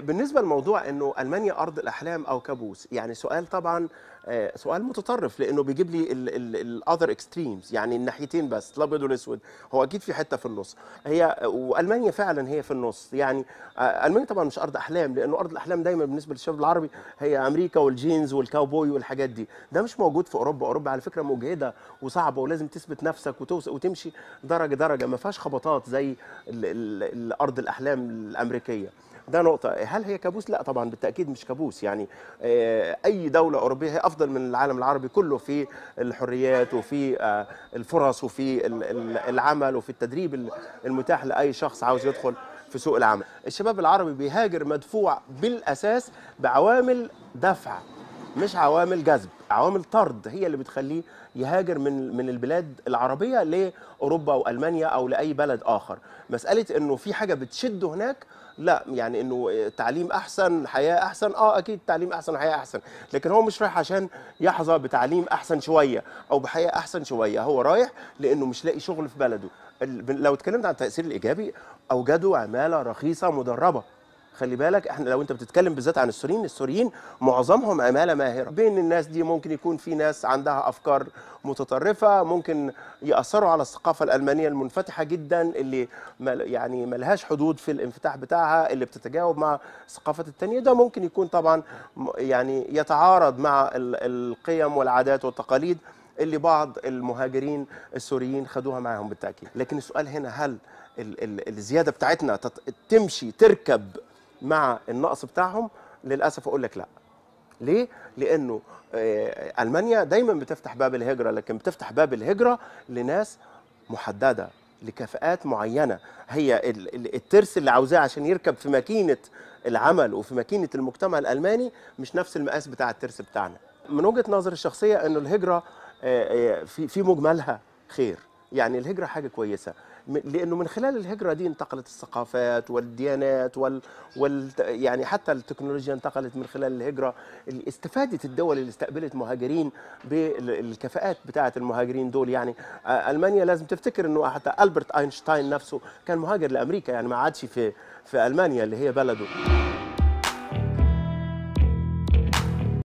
بالنسبه لموضوع انه المانيا ارض الاحلام او كابوس يعني سؤال طبعا آه، سؤال متطرف لانه بيجيب لي الاذر اكستريمز يعني الناحيتين بس الابيض والاسود هو اكيد في حته في النص هي والمانيا فعلا هي في النص يعني آه، المانيا طبعا مش ارض احلام لانه ارض الاحلام دايما بالنسبه للشباب العربي هي امريكا والجينز والكاوبوي والحاجات دي ده مش موجود في اوروبا اوروبا على فكره مجهده وصعبه ولازم تثبت نفسك وتوصل وتمشي درجه درجه ما فيهاش خبطات زي ارض الاحلام الامريكيه ده نقطه هل هي كابوس لا طبعا بالتاكيد مش كابوس يعني آه، اي دوله اوروبيه هي افضل من العالم العربي كله في الحريات وفي آه، الفرص وفي العمل وفي التدريب المتاح لاي شخص عاوز يدخل في سوق العمل الشباب العربي بيهاجر مدفوع بالاساس بعوامل دفع مش عوامل جذب عوامل طرد هي اللي بتخليه يهاجر من من البلاد العربيه لاوروبا والمانيا او لاي بلد اخر مساله انه في حاجه بتشده هناك لا يعني انه تعليم احسن حياه احسن اه اكيد تعليم احسن حياه احسن لكن هو مش رايح عشان يحظى بتعليم احسن شويه او بحياه احسن شويه هو رايح لانه مش لاقي شغل في بلده لو اتكلمت عن التاثير الايجابي اوجدوا عماله رخيصه مدربه خلي بالك احنا لو انت بتتكلم بالذات عن السوريين السوريين معظمهم عماله ماهره بين الناس دي ممكن يكون في ناس عندها افكار متطرفه ممكن ياثروا على الثقافه الالمانيه المنفتحه جدا اللي يعني ملهاش حدود في الانفتاح بتاعها اللي بتتجاوب مع الثقافات التانية ده ممكن يكون طبعا يعني يتعارض مع القيم والعادات والتقاليد اللي بعض المهاجرين السوريين خدوها معاهم بالتاكيد لكن السؤال هنا هل الزياده بتاعتنا تمشي تركب مع النقص بتاعهم للاسف اقول لك لا ليه؟ لانه آه، المانيا دايما بتفتح باب الهجره لكن بتفتح باب الهجره لناس محدده لكفاءات معينه هي الترس اللي عاوزاه عشان يركب في ماكينه العمل وفي ماكينه المجتمع الالماني مش نفس المقاس بتاع الترس بتاعنا من وجهه نظري الشخصيه انه الهجره آه، آه، في مجملها خير يعني الهجرة حاجة كويسة لأنه من خلال الهجرة دي انتقلت الثقافات والديانات وال... وال... يعني حتى التكنولوجيا انتقلت من خلال الهجرة استفادت الدول اللي استقبلت مهاجرين بالكفاءات بتاعة المهاجرين دول يعني آه، ألمانيا لازم تفتكر أنه حتى ألبرت أينشتاين نفسه كان مهاجر لأمريكا يعني ما عادش في في ألمانيا اللي هي بلده